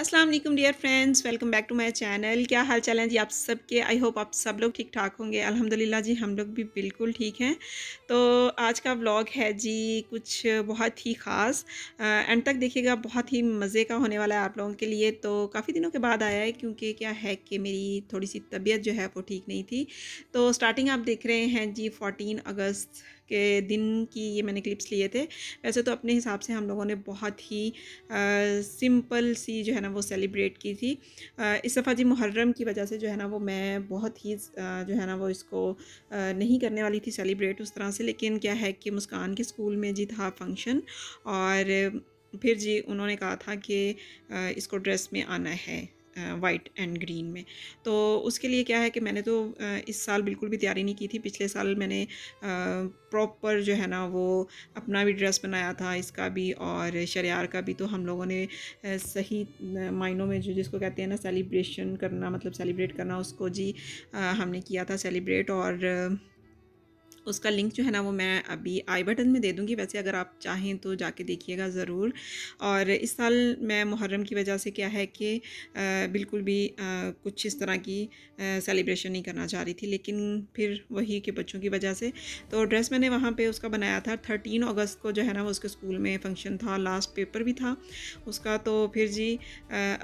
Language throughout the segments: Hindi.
Aslam dear friends welcome back to my channel क्या हाल चाल है जी आप सबके आई होप आप सब लोग ठीक ठाक होंगे अल्हम्दुलिल्लाह जी हम लोग भी बिल्कुल ठीक हैं तो आज का व्लॉग है जी कुछ बहुत ही ख़ास एंड तक देखिएगा बहुत ही मज़े का होने वाला है आप लोगों के लिए तो काफ़ी दिनों के बाद आया है क्योंकि क्या है कि मेरी थोड़ी सी तबीयत जो है वो ठीक नहीं थी तो स्टार्टिंग आप देख रहे हैं जी फोटीन अगस्त के दिन की ये मैंने क्लिप्स लिए थे वैसे तो अपने हिसाब से हम लोगों ने बहुत ही सिंपल सी जो है ना वो सेलिब्रेट की थी आ, इस दफ़ा जी मुहर्रम की वजह से जो है ना वो मैं बहुत ही जो है ना वो इसको नहीं करने वाली थी सेलिब्रेट उस तरह से लेकिन क्या है कि मुस्कान के स्कूल में जी था फंक्शन और फिर जी उन्होंने कहा था कि इसको ड्रेस में आना है वाइट एंड ग्रीन में तो उसके लिए क्या है कि मैंने तो इस साल बिल्कुल भी तैयारी नहीं की थी पिछले साल मैंने प्रॉपर जो है ना वो अपना भी ड्रेस बनाया था इसका भी और शरियार का भी तो हम लोगों ने सही मायनों में जो जिसको कहते हैं ना सेलिब्रेशन करना मतलब सेलिब्रेट करना उसको जी हमने किया था सेलिब्रेट और उसका लिंक जो है ना वो मैं अभी आई बटन में दे दूँगी वैसे अगर आप चाहें तो जाके देखिएगा ज़रूर और इस साल मैं मुहर्रम की वजह से क्या है कि बिल्कुल भी कुछ इस तरह की सेलिब्रेशन नहीं करना चाह रही थी लेकिन फिर वही के बच्चों की वजह से तो ड्रेस मैंने वहाँ पर उसका बनाया था थर्टीन अगस्त को जो है ना वो उसके स्कूल में फंक्शन था लास्ट पेपर भी था उसका तो फिर जी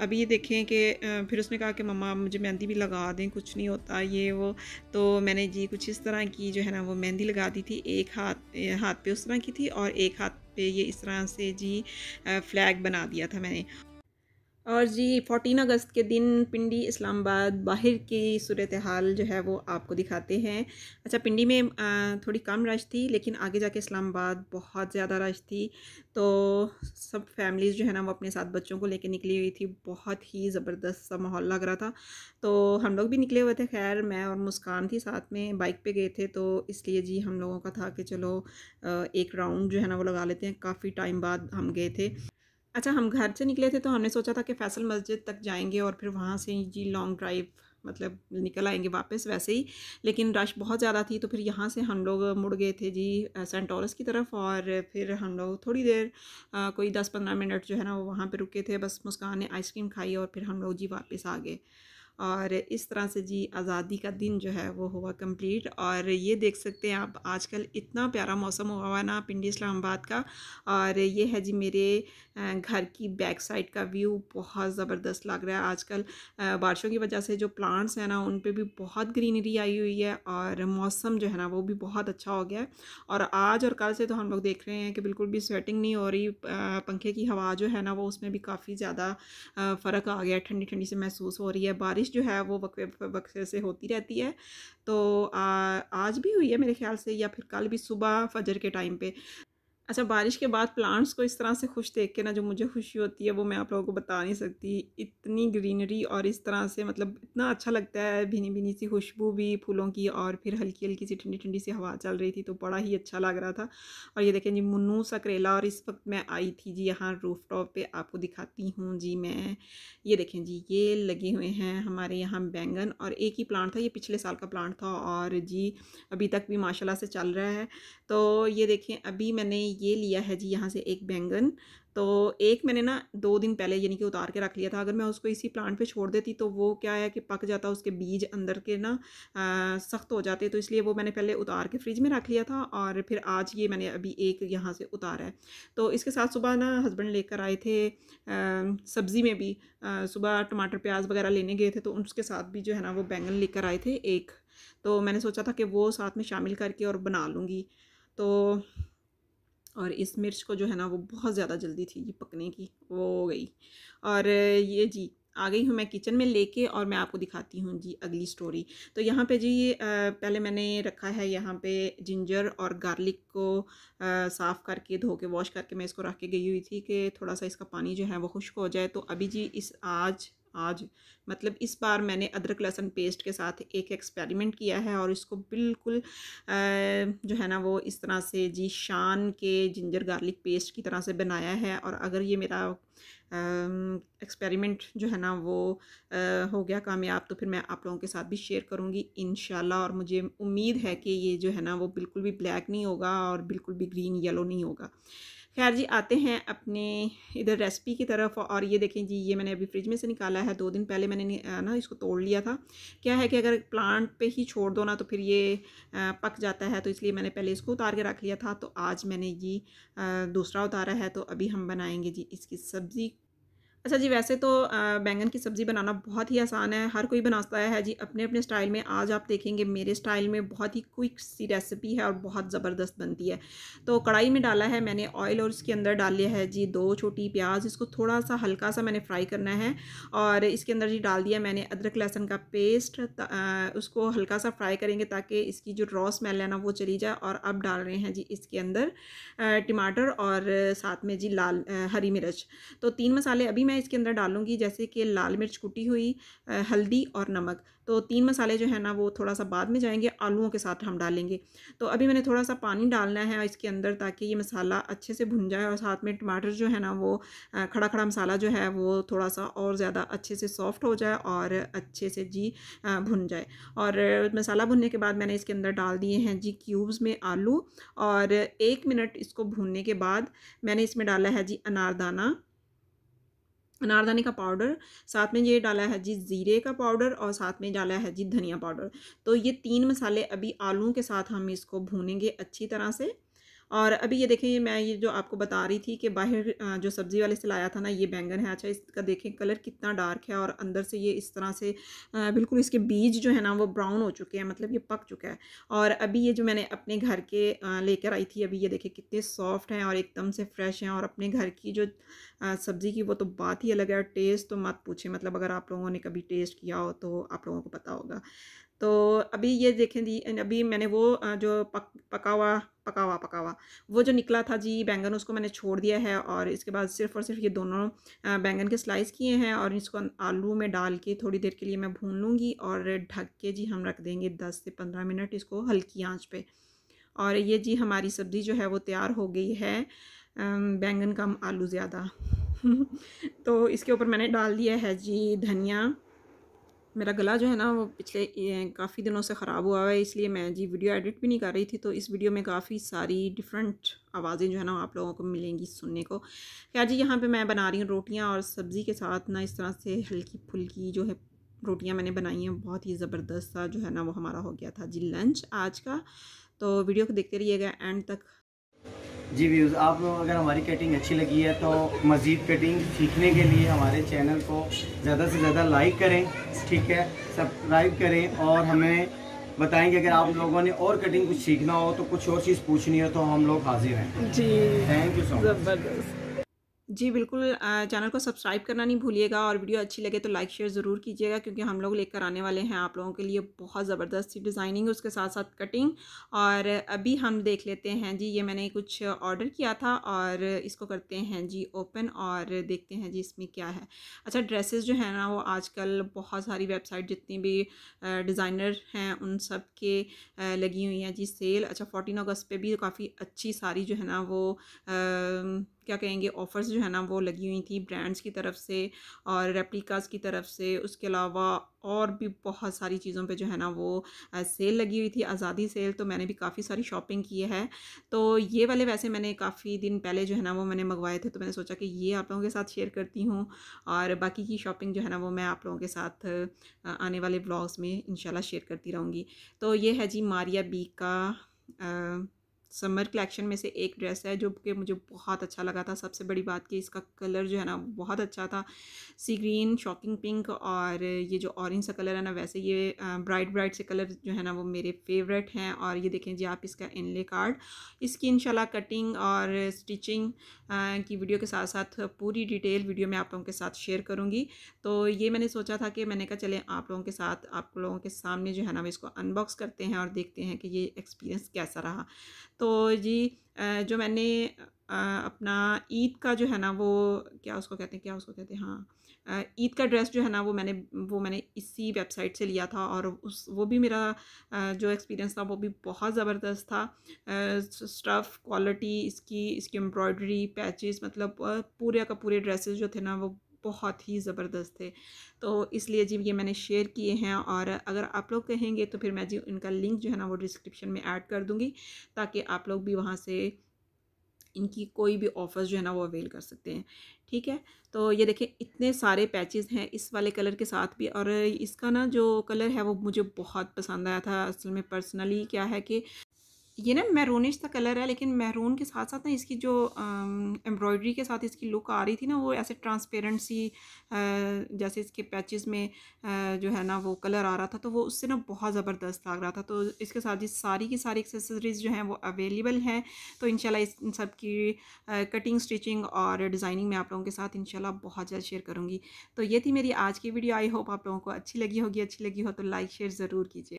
अभी ये देखें कि फिर उसने कहा कि मम्मा मुझे मेहंदी भी लगा दें कुछ नहीं होता ये वो तो मैंने जी कुछ इस तरह की जो है ना वो मेहंदी लगा दी थी एक हाथ हाथ पे उस तरह की थी और एक हाथ पे ये इस तरह से जी फ्लैग बना दिया था मैंने और जी फोटीन अगस्त के दिन पिंडी इस्लामाबाद बाहर की सूरत हाल जो है वो आपको दिखाते हैं अच्छा पिंडी में थोड़ी कम रश थी लेकिन आगे जाके इस्लामाबाद बहुत ज़्यादा रश थी तो सब फैमिलीज़ जो है ना वो अपने साथ बच्चों को लेके निकली हुई थी बहुत ही ज़बरदस्त सा माहौल लग रहा था तो हम लोग भी निकले हुए थे खैर मैं और मुस्कान थी साथ में बाइक पर गए थे तो इसलिए जी हम लोगों का था कि चलो एक राउंड जो है ना वो लगा लेते हैं काफ़ी टाइम बाद हम गए थे अच्छा हम घर से निकले थे तो हमने सोचा था कि फैसल मस्जिद तक जाएंगे और फिर वहाँ से जी लॉन्ग ड्राइव मतलब निकल आएंगे वापस वैसे ही लेकिन रश बहुत ज़्यादा थी तो फिर यहाँ से हम लोग मुड़ गए थे जी सेंटोरस की तरफ और फिर हम लोग थोड़ी देर आ, कोई दस पंद्रह मिनट जो है ना वो वहाँ पर रुके थे बस मुस्कान ने आइसक्रीम खाई और फिर हम लोग जी वापस आ गए और इस तरह से जी आज़ादी का दिन जो है वो हुआ कंप्लीट और ये देख सकते हैं आप आजकल इतना प्यारा मौसम हुआ हुआ ना पिंडी इस्लामाबाद का और ये है जी मेरे घर की बैक साइड का व्यू बहुत ज़बरदस्त लग रहा है आजकल बारिशों की वजह से जो प्लांट्स हैं ना उन पर भी बहुत ग्रीनरी आई हुई है और मौसम जो है ना वो भी बहुत अच्छा हो गया है और आज और कल से तो हम लोग देख रहे हैं कि बिल्कुल भी स्वेटिंग नहीं हो रही पंखे की हवा जो है ना वो उसमें भी काफ़ी ज़्यादा फ़र्क आ गया ठंडी ठंडी से महसूस हो रही है बारिश बारिश जो है वो वक्फे वक्फे से होती रहती है तो आ, आज भी हुई है मेरे ख्याल से या फिर कल भी सुबह फजर के टाइम पे अच्छा बारिश के बाद प्लांट्स को इस तरह से खुश देख के ना जो मुझे खुशी होती है वो मैं आप लोगों को बता नहीं सकती इतनी ग्रीनरी और इस तरह से मतलब इतना अच्छा लगता है भीनी भीनी सी खुशबू भी फूलों की और फिर हल्की हल्की सी ठंडी ठंडी सी हवा चल रही थी तो बड़ा ही अच्छा लग रहा था और ये देखें जी मुन्नू सा करेला और इस वक्त मैं आई थी जी यहाँ रूफ टॉप पर आपको दिखाती हूँ जी मैं ये देखें जी ये लगे हुए हैं हमारे यहाँ बैंगन और एक ही प्लांट था ये पिछले साल का प्लांट था और जी अभी तक भी माशाला से चल रहा है तो ये देखें अभी मैंने ये लिया है जी यहाँ से एक बैंगन तो एक मैंने ना दो दिन पहले यानी कि उतार के रख लिया था अगर मैं उसको इसी प्लांट पे छोड़ देती तो वो क्या है कि पक जाता उसके बीज अंदर के ना सख्त हो जाते तो इसलिए वो मैंने पहले उतार के फ्रिज में रख लिया था और फिर आज ये मैंने अभी एक यहाँ से उतारा है तो इसके साथ सुबह ना हस्बैंड लेकर आए थे सब्ज़ी में भी आ, सुबह टमाटर प्याज वगैरह लेने गए थे तो उसके साथ भी जो है ना वो बैंगन लेकर आए थे एक तो मैंने सोचा था कि वो साथ में शामिल करके और बना लूँगी तो और इस मिर्च को जो है ना वो बहुत ज़्यादा जल्दी थी जी पकने की वो हो गई और ये जी आ गई हूँ मैं किचन में लेके और मैं आपको दिखाती हूँ जी अगली स्टोरी तो यहाँ पे जी पहले मैंने रखा है यहाँ पे जिंजर और गार्लिक को साफ़ करके धो के वॉश करके मैं इसको रख के गई हुई थी कि थोड़ा सा इसका पानी जो है वो खुश्क हो जाए तो अभी जी इस आज आज मतलब इस बार मैंने अदरक लहसुन पेस्ट के साथ एक एक्सपेरिमेंट किया है और इसको बिल्कुल जो है ना वो इस तरह से जी शान के जिंजर गार्लिक पेस्ट की तरह से बनाया है और अगर ये मेरा एक्सपेरिमेंट जो है ना वो हो गया कामयाब तो फिर मैं आप लोगों के साथ भी शेयर करूँगी इन और मुझे उम्मीद है कि ये जो है ना वो बिल्कुल भी ब्लैक नहीं होगा और बिल्कुल भी ग्रीन येलो नहीं होगा खैर जी आते हैं अपने इधर रेसिपी की तरफ और ये देखें जी ये मैंने अभी फ्रिज में से निकाला है दो दिन पहले मैंने ना इसको तोड़ लिया था क्या है कि अगर प्लांट पे ही छोड़ दो ना तो फिर ये पक जाता है तो इसलिए मैंने पहले इसको उतार के रख लिया था तो आज मैंने ये दूसरा उतारा है तो अभी हम बनाएंगे जी इसकी सब्ज़ी अच्छा जी वैसे तो बैंगन की सब्ज़ी बनाना बहुत ही आसान है हर कोई बनाता है जी अपने अपने स्टाइल में आज आप देखेंगे मेरे स्टाइल में बहुत ही क्विक सी रेसिपी है और बहुत ज़बरदस्त बनती है तो कढ़ाई में डाला है मैंने ऑयल और उसके अंदर डाल लिया है जी दो छोटी प्याज इसको थोड़ा सा हल्का सा मैंने फ्राई करना है और इसके अंदर जी डाल दिया मैंने अदरक लहसन का पेस्ट उसको हल्का सा फ्राई करेंगे ताकि इसकी जो रॉ स्मेल है ना वो चली जाए और अब डाल रहे हैं जी इसके अंदर टमाटर और साथ में जी लाल हरी मिर्च तो तीन मसाले अभी मैं मैं इसके अंदर डालूंगी जैसे कि लाल मिर्च कुटी हुई हल्दी और नमक तो तीन मसाले जो है ना वो थोड़ा सा बाद में जाएंगे आलूओं के साथ हम डालेंगे तो अभी मैंने थोड़ा सा पानी डालना है इसके अंदर ताकि ये मसाला अच्छे से भुन जाए और साथ में टमाटर जो है ना वो खड़ा खड़ा मसाला जो है वो थोड़ा सा और ज़्यादा अच्छे से सॉफ्ट हो जाए और अच्छे से जी भुन जाए और मसाला भुनने के बाद मैंने इसके अंदर डाल दिए हैं जी क्यूब्स में आलू और एक मिनट इसको भूनने के बाद मैंने इसमें डाला है जी अनारदाना अनारदाने का पाउडर साथ में ये डाला है जी ज़ीरे का पाउडर और साथ में डाला है जी धनिया पाउडर तो ये तीन मसाले अभी आलू के साथ हम इसको भूनेंगे अच्छी तरह से और अभी ये देखें ये मैं ये जो आपको बता रही थी कि बाहर जो सब्ज़ी वाले से लाया था ना ये बैंगन है अच्छा इसका देखें कलर कितना डार्क है और अंदर से ये इस तरह से बिल्कुल इसके बीज जो है ना वो ब्राउन हो चुके हैं मतलब ये पक चुका है और अभी ये जो मैंने अपने घर के लेकर आई थी अभी ये देखें कितने सॉफ्ट हैं और एकदम से फ्रेश हैं और अपने घर की जो सब्ज़ी की वो तो बात ही अलग है टेस्ट तो मत पूछें मतलब अगर आप लोगों ने कभी टेस्ट किया हो तो आप लोगों को पता होगा तो अभी ये देखें दी अभी मैंने वो जो पक पका हुआ पका हुआ पका हुआ वो जो निकला था जी बैंगन उसको मैंने छोड़ दिया है और इसके बाद सिर्फ और सिर्फ ये दोनों बैंगन के स्लाइस किए हैं और इसको आलू में डाल के थोड़ी देर के लिए मैं भून लूँगी और ढक के जी हम रख देंगे दस से पंद्रह मिनट इसको हल्की आँच पर और ये जी हमारी सब्ज़ी जो है वो तैयार हो गई है बैंगन कम आलू ज़्यादा तो इसके ऊपर मैंने डाल दिया है जी धनिया मेरा गला जो है ना वो पिछले काफ़ी दिनों से ख़राब हुआ है इसलिए मैं जी वीडियो एडिट भी नहीं कर रही थी तो इस वीडियो में काफ़ी सारी डिफरेंट आवाज़ें जो है ना आप लोगों को मिलेंगी सुनने को क्या जी यहाँ पे मैं बना रही हूँ रोटियाँ और सब्ज़ी के साथ ना इस तरह से हल्की फुल्की जो है रोटियाँ मैंने बनाई हैं बहुत ही ज़बरदस्त सा जो है ना वो हमारा हो गया था जी लंच आज का तो वीडियो को देखते रहिएगा एंड तक जी व्यूज़ आप लोग अगर हमारी कटिंग अच्छी लगी है तो मज़ीद कटिंग सीखने के लिए हमारे चैनल को ज़्यादा से ज़्यादा लाइक करें ठीक है सब्सक्राइब करें और हमें बताएं कि अगर आप लोगों ने और कटिंग कुछ सीखना हो तो कुछ और चीज़ पूछनी हो तो हम लोग हाजिर हैं जी थैंक यू सो मच जी बिल्कुल चैनल को सब्सक्राइब करना नहीं भूलिएगा और वीडियो अच्छी लगे तो लाइक शेयर ज़रूर कीजिएगा क्योंकि हम लोग लेकर आने वाले हैं आप लोगों के लिए बहुत ज़बरदस्त सी डिज़ाइनिंग उसके साथ साथ कटिंग और अभी हम देख लेते हैं जी ये मैंने कुछ ऑर्डर किया था और इसको करते हैं जी ओपन और देखते हैं जी इसमें क्या है अच्छा ड्रेसेस जो है ना वो आजकल बहुत सारी वेबसाइट जितनी भी डिज़ाइनर हैं उन सब के लगी हुई हैं जी सेल अच्छा फोर्टीन अगस्त पर भी काफ़ी अच्छी सारी जो है ना वो क्या कहेंगे ऑफ़र्स जो है ना वो लगी हुई थी ब्रांड्स की तरफ से और रेप्लिकास की तरफ से उसके अलावा और भी बहुत सारी चीज़ों पे जो है ना वो सेल लगी हुई थी आज़ादी सेल तो मैंने भी काफ़ी सारी शॉपिंग की है तो ये वाले वैसे मैंने काफ़ी दिन पहले जो है ना वो मैंने मंगवाए थे तो मैंने सोचा कि ये आप लोगों के साथ शेयर करती हूँ और बाकी की शॉपिंग जो है ना वो मैं आप लोगों के साथ आने वाले ब्लॉग्स में इनशाला शेयर करती रहूँगी तो ये है जी मारिया बी का आ, समर कलेक्शन में से एक ड्रेस है जो कि मुझे बहुत अच्छा लगा था सबसे बड़ी बात कि इसका कलर जो है ना बहुत अच्छा था सी ग्रीन शॉकिंग पिंक और ये जो ऑरेंज सा कलर है ना वैसे ये ब्राइट ब्राइट से कलर जो है ना वो मेरे फेवरेट हैं और ये देखें जी आप इसका इनले कार्ड इसकी इन कटिंग और स्टिचिंग की वीडियो के साथ साथ पूरी डिटेल वीडियो में आप लोगों के साथ शेयर करूँगी तो ये मैंने सोचा था कि मैंने कहा चले आप लोगों के साथ आप लोगों के सामने जो है ना वो इसको अनबॉक्स करते हैं और देखते हैं कि ये एक्सपीरियंस कैसा रहा तो जी जो मैंने अपना ईद का जो है ना वो क्या उसको कहते हैं क्या उसको कहते हैं हाँ ईद का ड्रेस जो है ना वो मैंने वो मैंने इसी वेबसाइट से लिया था और उस वो भी मेरा जो एक्सपीरियंस था वो भी बहुत ज़बरदस्त था स्टफ़ क्वालिटी इसकी इसकी एम्ब्रॉयडरी पैचेस मतलब पूरे का पूरे ड्रेसेस जो थे ना वो बहुत ही ज़बरदस्त थे तो इसलिए जी ये मैंने शेयर किए हैं और अगर आप लोग कहेंगे तो फिर मैं जी उनका लिंक जो है ना वो डिस्क्रिप्शन में ऐड कर दूँगी ताकि आप लोग भी वहाँ से इनकी कोई भी ऑफ़र्स जो है ना वो अवेल कर सकते हैं ठीक है तो ये देखें इतने सारे पैचेस हैं इस वाले कलर के साथ भी और इसका ना जो कलर है वो मुझे बहुत पसंद आया था असल में पर्सनली क्या है कि ये ना मैरूनिश था कलर है लेकिन मैरून के साथ साथ ना इसकी जो एम्ब्रॉयडरी के साथ इसकी लुक आ रही थी ना वो ऐसे ट्रांसपेरेंट सी जैसे इसके पैचेस में जो है ना वो कलर आ रहा था तो वो उससे ना बहुत ज़बरदस्त लग रहा था तो इसके साथ ही सारी की सारी एक्सेसरीज़ जो हैं वो अवेलेबल हैं तो इन इन सब की कटिंग स्टिचिंग और डिज़ाइनिंग मैं आप लोगों के साथ इन बहुत ज़्यादा शेयर करूँगी तो ये थी मेरी आज की वीडियो आई होप आप लोगों को अच्छी लगी होगी अच्छी लगी हो तो लाइक शेयर ज़रूर कीजिए